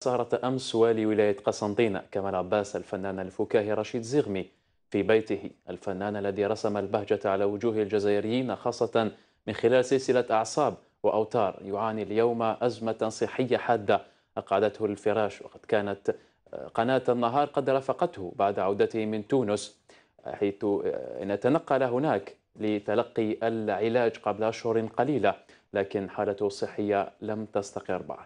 سهرة أمس والي ولاية قسنطينة كمال عباس الفنان الفكاهي رشيد زغمي في بيته الفنان الذي رسم البهجة على وجوه الجزائريين خاصة من خلال سلسلة أعصاب وأوتار يعاني اليوم أزمة صحية حادة أقعدته الفراش وقد كانت آه، قناة النهار قد رافقته بعد عودته من تونس حيث آه، تنقل هناك لتلقي العلاج قبل أشهر قليلة لكن حالته الصحية لم تستقر بعد